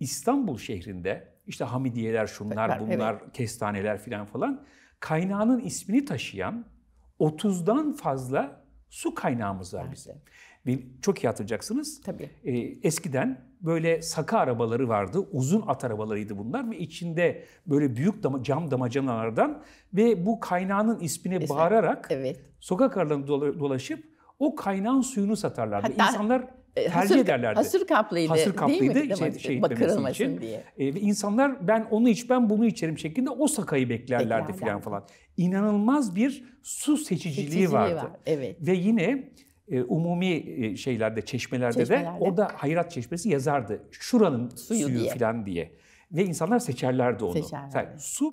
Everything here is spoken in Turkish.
İstanbul şehrinde işte Hamidiyeler şunlar bunlar evet. kestaneler filan falan kaynağının ismini taşıyan 30'dan fazla su kaynağımız var evet. çok iyi hatırlayacaksınız. Tabii. Ee, eskiden böyle saka arabaları vardı. Uzun at arabalarıydı bunlar ve içinde böyle büyük dama, cam damacanalardan ve bu kaynağının ismine Mesela, bağırarak evet. sokak aralarında dolaşıp o kaynağın suyunu satarlardı. Hatta İnsanlar e, tercih hasır, ederlerdi. Hasır kaplıydı. Hasır kaplıydı değil mi? Şey, şey Bakırılmasın için. diye. E, ve ben onu iç ben bunu içerim şeklinde o sakayı beklerlerdi falan falan. İnanılmaz bir su seçiciliği, seçiciliği vardı. Var, evet. Ve yine e, umumi e, şeylerde çeşmelerde, çeşmelerde de da hayrat çeşmesi yazardı. Şuranın suyu, suyu diye. filan diye. Ve insanlar seçerlerdi onu. Seçerlerdi. Yani, su...